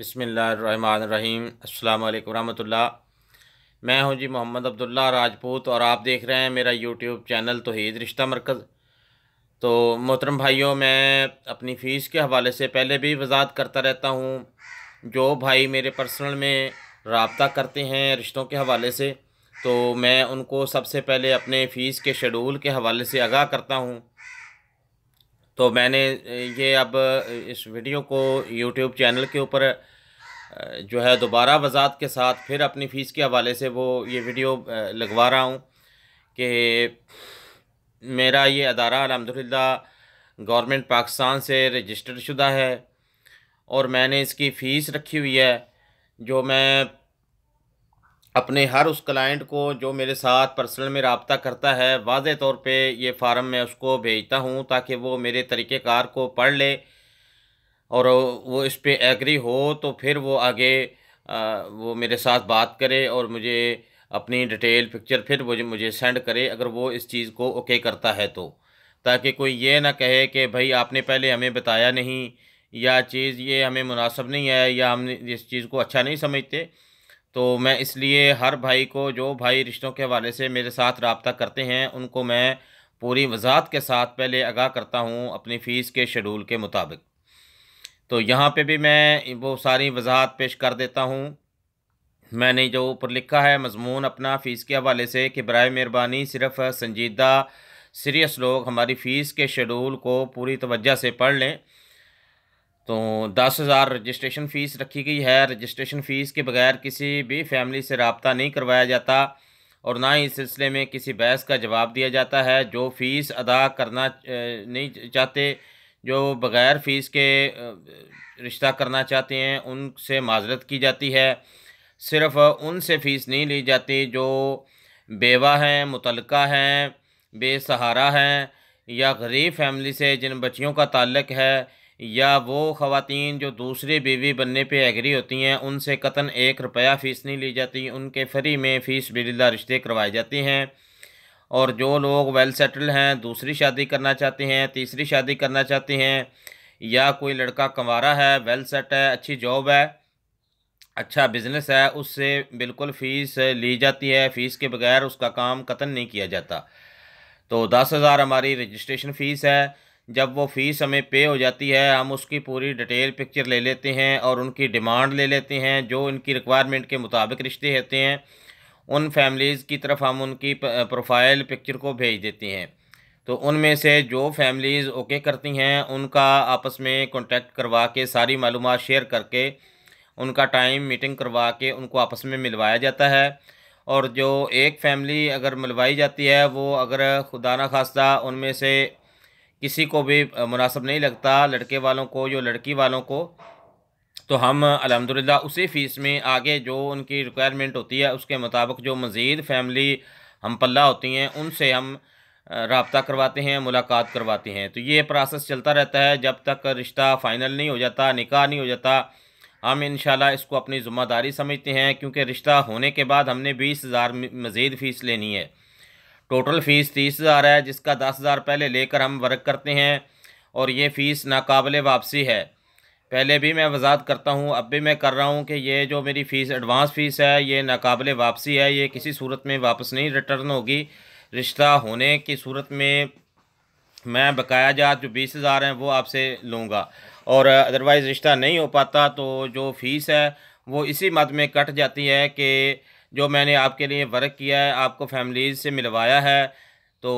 बसमीम अल्लाम मैं हूं जी मोहम्मद अब्दुल्ला राजपूत और आप देख रहे हैं मेरा यूट्यूब चैनल तोहीद रिश्ता मरकज़ तो मोहतरम भाइयों मैं अपनी फ़ीस के हवाले से पहले भी वजात करता रहता हूँ जो भाई मेरे पर्सनल में रबता करते हैं रिश्तों के हवाले से तो मैं उनको सबसे पहले अपने फ़ीस के शेडूल के हवाले से आगाह करता हूँ तो मैंने ये अब इस वीडियो को यूट्यूब चैनल के ऊपर जो है दोबारा वजात के साथ फिर अपनी फ़ीस के हवाले से वो ये वीडियो लगवा रहा हूँ कि मेरा ये अदारा अलहमदिल्ला गवर्नमेंट पाकिस्तान से रजिस्टर्ड शुदा है और मैंने इसकी फ़ीस रखी हुई है जो मैं अपने हर उस क्लाइंट को जो मेरे साथ पर्सनल में रबता करता है वाज तौर पे ये फार्म मैं उसको भेजता हूँ ताकि वो मेरे तरीक़ार को पढ़ ले और वो इस पर एग्री हो तो फिर वो आगे वो मेरे साथ बात करे और मुझे अपनी डिटेल पिक्चर फिर मुझे मुझे सेंड करे अगर वो इस चीज़ को ओके करता है तो ताकि कोई ये ना कहे कि भाई आपने पहले हमें बताया नहीं या चीज़ ये हमें मुनासब नहीं है या हम इस चीज़ को अच्छा नहीं समझते तो मैं इसलिए हर भाई को जो भाई रिश्तों के हवाले से मेरे साथ रबता करते हैं उनको मैं पूरी वजात के साथ पहले आगाह करता हूँ अपनी फ़ीस के शेडूल के मुताबिक तो यहाँ पे भी मैं वो सारी वजाहत पेश कर देता हूँ मैंने जो ऊपर लिखा है मजमून अपना फ़ीस के हवाले से कि बर मेहरबानी सिर्फ़ संजीदा सीरियस लोग हमारी फ़ीस के शेडूल को पूरी तवज्जा से पढ़ लें तो दस हज़ार रजिस्ट्रेशन फ़ीस रखी गई है रजिस्ट्रेशन फ़ीस के बगैर किसी भी फैमिली से रबता नहीं करवाया जाता और ना ही इस सिलसिले में किसी बहस का जवाब दिया जाता है जो फ़ीस अदा करना नहीं चाहते जो बग़ैर फ़ीस के रिश्ता करना चाहते हैं उनसे माजरत की जाती है सिर्फ़ उनसे फ़ीस नहीं ली जाती जो बेवा हैं मुतलका हैं बेसहारा हैं या गरीब फैमिली से जिन बच्चियों का ताल्लक है या वो ख़वातीन जो दूसरी बीवी बनने पे एग्री होती हैं उनसे कतन एक रुपया फ़ीस नहीं ली जाती उनके फ्री में फ़ीस बिल्ला रिश्ते करवाए जाते हैं और जो लोग वेल सेटल्ड हैं दूसरी शादी करना चाहते हैं तीसरी शादी करना चाहते हैं या कोई लड़का कंवारा है वेल सेट है अच्छी जॉब है अच्छा बिज़नेस है उससे बिल्कुल फ़ीस ली जाती है फ़ीस के बगैर उसका काम कतन नहीं किया जाता तो दस हज़ार हमारी रजिस्ट्रेशन फ़ीस है जब वो फ़ीस हमें पे हो जाती है हम उसकी पूरी डिटेल पिक्चर ले लेते हैं और उनकी डिमांड ले लेते हैं जो इनकी रिक्वायरमेंट के मुताबिक रिश्ते होते हैं उन फैमिलीज़ की तरफ हम उनकी प्रोफाइल पिक्चर को भेज देती हैं तो उनमें से जो फैमिलीज़ ओके करती हैं उनका आपस में कॉन्टेक्ट करवा के सारी मालूम शेयर करके उनका टाइम मीटिंग करवा के उनको आपस में मिलवाया जाता है और जो एक फैमिली अगर मिलवाई जाती है वो अगर खुदा न खास्ता उनमें से किसी को भी मुनासब नहीं लगता लड़के वालों को या लड़की वालों को तो हम अलहमदिल्ला उसी फ़ीस में आगे जो उनकी रिक्वायरमेंट होती है उसके मुताबिक जो मज़ीद फैमिली हम पल्ला होती हैं उनसे हम रबता करवाते हैं मुलाकात करवाते हैं तो ये प्रोसेस चलता रहता है जब तक रिश्ता फ़ाइनल नहीं हो जाता निकाह नहीं हो जाता हम इन इसको अपनी ज़िम्मेदारी समझते हैं क्योंकि रिश्ता होने के बाद हमने बीस हज़ार मज़ीद फ़ीस लेनी है टोटल फ़ीस तीस हज़ार है जिसका दस हज़ार पहले लेकर हम वर्क करते हैं और ये फ़ीस नाकबले वापसी है पहले भी मैं वजात करता हूँ अब भी मैं कर रहा हूँ कि ये जो मेरी फ़ीस एडवांस फ़ीस है ये नाकबिल वापसी है ये किसी सूरत में वापस नहीं रिटर्न होगी रिश्ता होने की सूरत में मैं बकाया जात जो बीस हज़ार हैं वो आपसे लूँगा और अदरवाइज़ रिश्ता नहीं हो पाता तो जो फ़ीस है वो इसी मद में कट जाती है कि जो मैंने आपके लिए वर्क किया है आपको फैमिलीज से मिलवाया है तो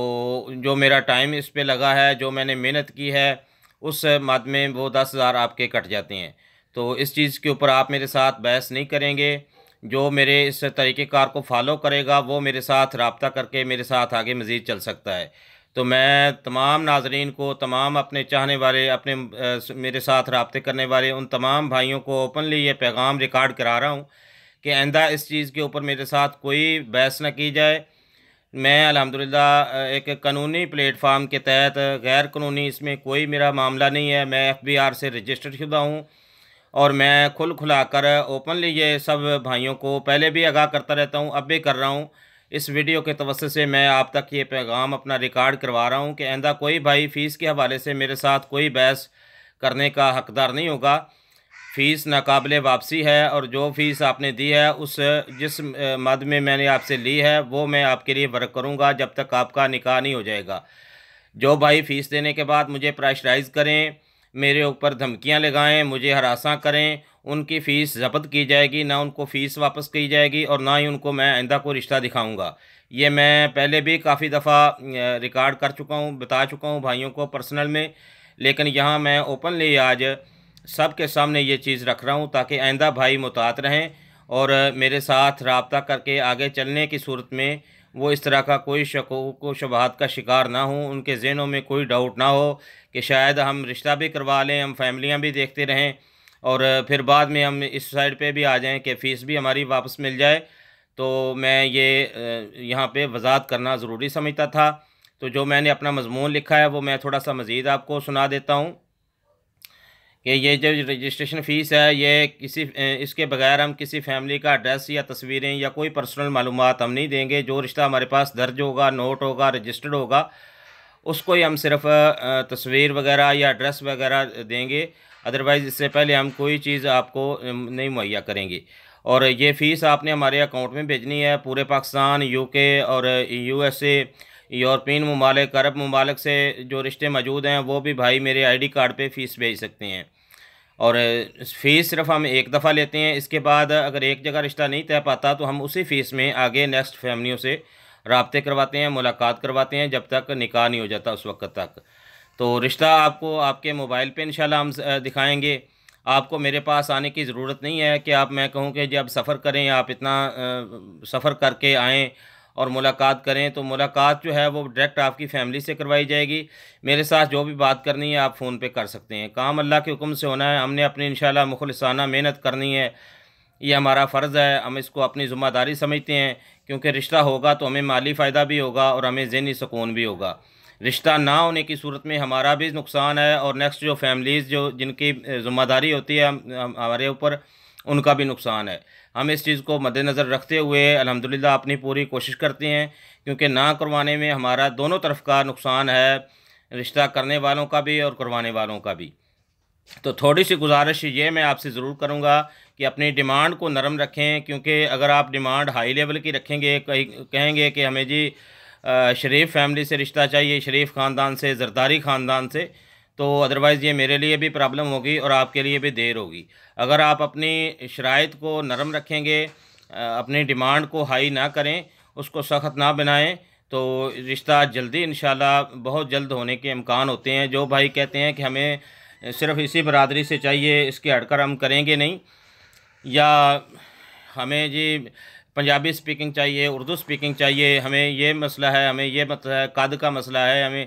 जो मेरा टाइम इस पर लगा है जो मैंने मेहनत की है उस मद में वो दस हज़ार आपके कट जाते हैं तो इस चीज़ के ऊपर आप मेरे साथ बहस नहीं करेंगे जो मेरे इस तरीक़ेकार को फॉलो करेगा वो मेरे साथ रबता करके मेरे साथ आगे मज़ीद चल सकता है तो मैं तमाम नाजरन को तमाम अपने चाहने वाले अपने मेरे साथ रबते करने वाले उन तमाम भाइयों को ओपनली ये पैगाम रिकॉर्ड करा रहा हूँ कि आइंदा इस चीज़ के ऊपर मेरे साथ कोई बहस न की जाए मैं अलहमदिल्ला एक कानूनी प्लेटफार्म के तहत गैर कानूनी इसमें कोई मेरा मामला नहीं है मैं एफ बी आर से रजिस्टर्ड शुदा हूँ और मैं खुल खुला कर ओपनली ये सब भाइयों को पहले भी आगाह करता रहता हूँ अब भी कर रहा हूँ इस वीडियो के तवसत से मैं आप तक ये पैगाम अपना रिकॉर्ड करवा रहा हूँ कि आंदा कोई भाई फ़ीस के हवाले से मेरे साथ कोई बहस करने का हकदार नहीं होगा फ़ीस नाकबले वापसी है और जो फ़ीस आपने दी है उस जिस मद में मैंने आपसे ली है वो मैं आपके लिए वर्क करूँगा जब तक आपका निकाह नहीं हो जाएगा जो भाई फ़ीस देने के बाद मुझे प्रेशराइज़ करें मेरे ऊपर धमकियां लगाएं मुझे हरासा करें उनकी फ़ीस जब्त की जाएगी ना उनको फ़ीस वापस की जाएगी और ना ही उनको मैं आइंदा को रिश्ता दिखाऊंगा ये मैं पहले भी काफ़ी दफ़ा रिकॉर्ड कर चुका हूँ बता चुका हूँ भाइयों को पर्सनल में लेकिन यहाँ मैं ओपनली आज सब के सामने ये चीज़ रख रहा हूँ ताकि आइंदा भाई मुतात रहें और मेरे साथ रबता करके आगे चलने की सूरत में वो इस तरह का कोई शकूक व शबहत का शिकार ना हो उनके जहनों में कोई डाउट ना हो कि शायद हम रिश्ता भी करवा लें हम फैमिलियाँ भी देखते रहें और फिर बाद में हम इस साइड पे भी आ जाएं कि फ़ीस भी हमारी वापस मिल जाए तो मैं ये यहाँ पे वजात करना ज़रूरी समझता था तो जो मैंने अपना मजमून लिखा है वो मैं थोड़ा सा मज़ीद आपको सुना देता हूँ कि ये जो रजिस्ट्रेशन फ़ीस है ये किसी इसके बगैर हम किसी फैमिली का एड्रेस या तस्वीरें या कोई पर्सनल मालूम हम नहीं देंगे जो रिश्ता हमारे पास दर्ज होगा नोट होगा रजिस्टर्ड होगा उसको ही हम सिर्फ तस्वीर वगैरह या एड्रेस वगैरह देंगे अदरवाइज़ इससे पहले हम कोई चीज़ आपको नहीं मुहैया करेंगे और ये फ़ीस आपने हमारे अकाउंट में भेजनी है पूरे पाकिस्तान यूके और यूएसए यूरोपियन ममालिक अरब ममालिक से जो रिश्ते मौजूद हैं वो भी भाई मेरे आईडी कार्ड पे फ़ीस भेज सकते हैं और फ़ीस सिर्फ हम एक दफ़ा लेते हैं इसके बाद अगर एक जगह रिश्ता नहीं तय पाता तो हम उसी फ़ीस में आगे नेक्स्ट फैमिलियों से रबते करवाते हैं मुलाकात करवाते हैं जब तक निकाह नहीं हो जाता उस वक्त तक तो रिश्ता आपको आपके मोबाइल पे इंशाल्लाह हम दिखाएंगे आपको मेरे पास आने की ज़रूरत नहीं है कि आप मैं कहूँ कि जब सफ़र करें आप इतना सफ़र करके आएँ और मुलाकात करें तो मुलाकात जो है वो डायरेक्ट आपकी फैमिली से करवाई जाएगी मेरे साथ जो भी बात करनी है आप फ़ोन पे कर सकते हैं काम अल्लाह के हुक्म से होना है हमने अपनी इन मुखलसाना मेहनत करनी है ये हमारा फ़र्ज़ है हम इसको अपनी ज़िम्मेदारी समझते हैं क्योंकि रिश्ता होगा तो हमें माली फ़ायदा भी होगा और हमें जहनी सुकून भी होगा रिश्ता ना होने की सूरत में हमारा भी नुकसान है और नेक्स्ट जो फैमिलीज़ जो जिनकी ज़िम्मेदारी होती है हमारे ऊपर उनका भी नुकसान है हम इस चीज़ को मद्देनज़र रखते हुए अलहमदिल्ला अपनी पूरी कोशिश करते हैं क्योंकि ना करवाने में हमारा दोनों तरफ का नुकसान है रिश्ता करने वालों का भी और करवाने वालों का भी तो थोड़ी सी गुजारिश ये मैं आपसे ज़रूर करूँगा कि अपनी डिमांड को नरम रखें क्योंकि अगर आप डिमांड हाई लेवल की रखेंगे कहीं कहेंगे कि हमें जी शरीफ फैमिली से रिश्ता चाहिए शरीफ ख़ानदान से जरदारी ख़ानदान से तो अदरवाइज़ ये मेरे लिए भी प्रॉब्लम होगी और आपके लिए भी देर होगी अगर आप अपनी शरात को नरम रखेंगे अपनी डिमांड को हाई ना करें उसको सख्त ना बनाएं तो रिश्ता जल्दी इन बहुत जल्द होने के इम्कान होते हैं जो भाई कहते हैं कि हमें सिर्फ इसी बरदरी से चाहिए इसके हटकर हम करेंगे नहीं या हमें जी पंजाबी स्पीकिंग चाहिए उर्दू स्पीकिंग चाहिए हमें ये मसला है हमें ये मसला है कद का मसला है हमें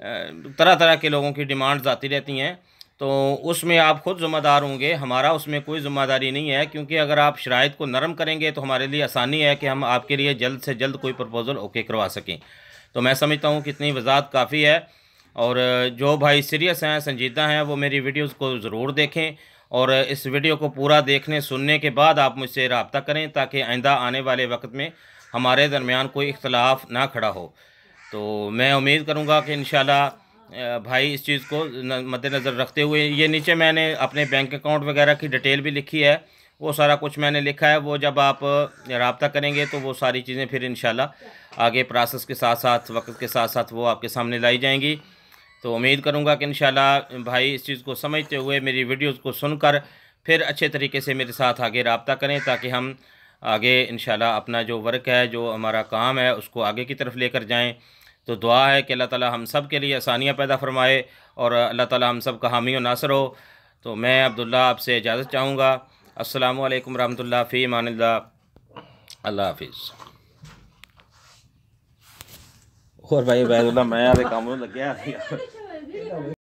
तरह तरह के लोगों की डिमांड्स आती रहती हैं तो उसमें आप खुद ज़िम्मेदार होंगे हमारा उसमें कोई ज़िम्मेदारी नहीं है क्योंकि अगर आप शराइ को नरम करेंगे तो हमारे लिए आसानी है कि हम आपके लिए जल्द से जल्द कोई प्रपोज़ल ओके करवा सकें तो मैं समझता हूँ कि इतनी वजात काफ़ी है और जो भाई सीरियस हैं संजीदा हैं वो मेरी वीडियोज़ को ज़रूर देखें और इस वीडियो को पूरा देखने सुनने के बाद आप मुझसे रबता करें ताकि आइंदा आने वाले वक्त में हमारे दरमियान कोई इख्तलाफ ना खड़ा हो तो मैं उम्मीद करूँगा कि इन भाई इस चीज़ को मद्देनज़र रखते हुए ये नीचे मैंने अपने बैंक अकाउंट वगैरह की डिटेल भी लिखी है वो सारा कुछ मैंने लिखा है वो जब आप रबता करेंगे तो वो सारी चीज़ें फिर इन आगे प्रोसेस के साथ साथ वक्त के साथ साथ वो आपके सामने लाई जाएंगी तो उम्मीद करूँगा कि इन भाई इस चीज़ को समझते हुए मेरी वीडियोज़ को सुनकर फिर अच्छे तरीके से मेरे साथ आगे रबता करें ताकि हम आगे इन अपना जो वर्क है जो हमारा काम है उसको आगे की तरफ लेकर जाएँ तो दुआ है कि अल्लाह ताला हम सब के लिए आसानियाँ पैदा फरमाए और अल्लाह ताला हम सब का हामी नासर हो तो मैं अब्दुल्ला आपसे इजाज़त चाहूँगा अल्लाम रहा फ़ी मानल्ला अल्लाह हाफिज़ और भाई बैदुल्ला मैं यार काम लग गया